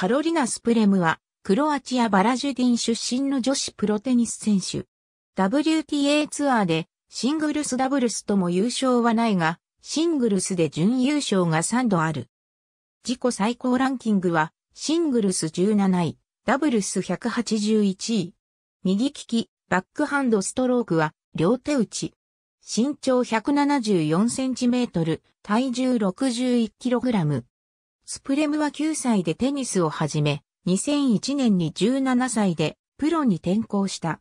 カロリナ・スプレムは、クロアチア・バラジュディン出身の女子プロテニス選手。WTA ツアーで、シングルスダブルスとも優勝はないが、シングルスで準優勝が3度ある。自己最高ランキングは、シングルス17位、ダブルス181位。右利き、バックハンドストロークは、両手打ち。身長174センチメートル、体重61キログラム。スプレムは9歳でテニスを始め、2001年に17歳でプロに転向した。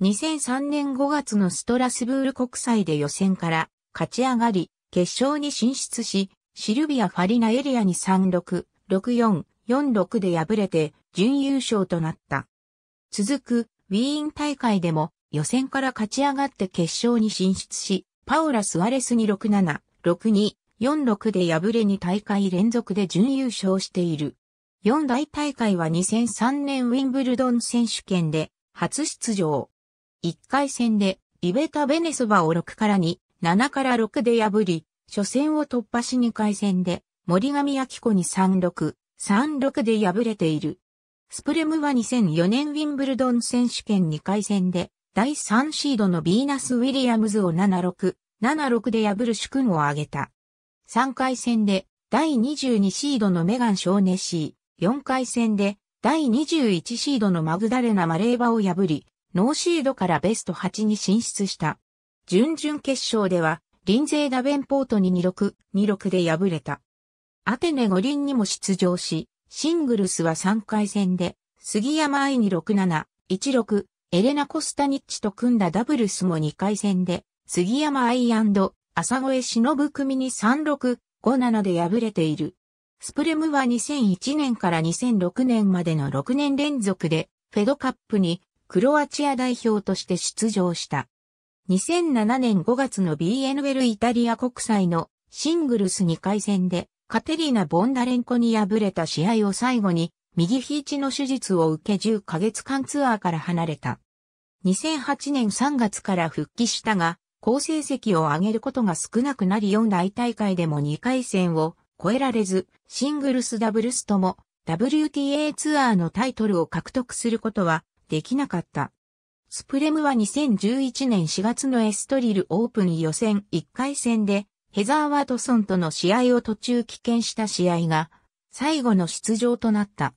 2003年5月のストラスブール国際で予選から勝ち上がり、決勝に進出し、シルビア・ファリナエリアに36、64、46で敗れて準優勝となった。続くウィーン大会でも予選から勝ち上がって決勝に進出し、パオラ・スアレスに67、62 4-6で敗れ2大会連続で準優勝している。4大大会は2003年ウィンブルドン選手権で初出場。1回戦でイベタ・ベネソバを6から2、7から6で破り、初戦を突破し2回戦で森上明子に3-6、3-6で敗れている。スプレムは2004年ウィンブルドン選手権2回戦で第3シードのビーナス・ウィリアムズを7-6、7-6で破る主君を挙げた。3回戦で第22シードのメガン・ショーネシー、4回戦で第21シードのマグダレナ・マレーバを破り、ノーシードからベスト8に進出した。準々決勝では、リンゼイ・ダベンポートに26、26で敗れた。アテネ五輪にも出場し、シングルスは3回戦で、杉山愛に67、16、エレナ・コスタニッチと組んだダブルスも2回戦で、杉山愛朝越忍組に3657で敗れている。スプレムは2001年から2006年までの6年連続でフェドカップにクロアチア代表として出場した。2007年5月の BNL イタリア国際のシングルス2回戦でカテリーナ・ボンダレンコに敗れた試合を最後に右肘の手術を受け10ヶ月間ツアーから離れた。2008年3月から復帰したが、好成績を上げることが少なくなり4大大会でも2回戦を超えられず、シングルスダブルスとも WTA ツアーのタイトルを獲得することはできなかった。スプレムは2011年4月のエストリルオープン予選1回戦でヘザー・ワトソンとの試合を途中棄権した試合が最後の出場となった。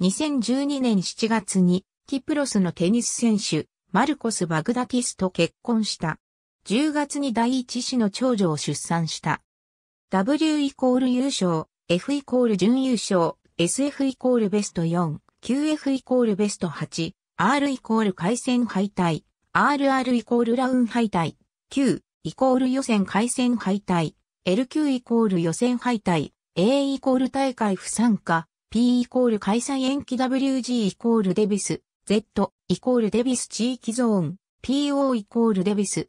2012年7月にキプロスのテニス選手マルコス・バグダティスと結婚した。10月に第一子の長女を出産した。W イコール優勝、F イコール準優勝、SF イコールベスト4、QF イコールベスト8、R イコール回戦敗退、RR イコールラウン敗退、Q イコール予選回戦敗退、LQ イコール予選敗退、A イコール大会不参加、P イコール開催延期 WG イコールデビス、Z イコールデビス地域ゾーン、PO イコールデビス、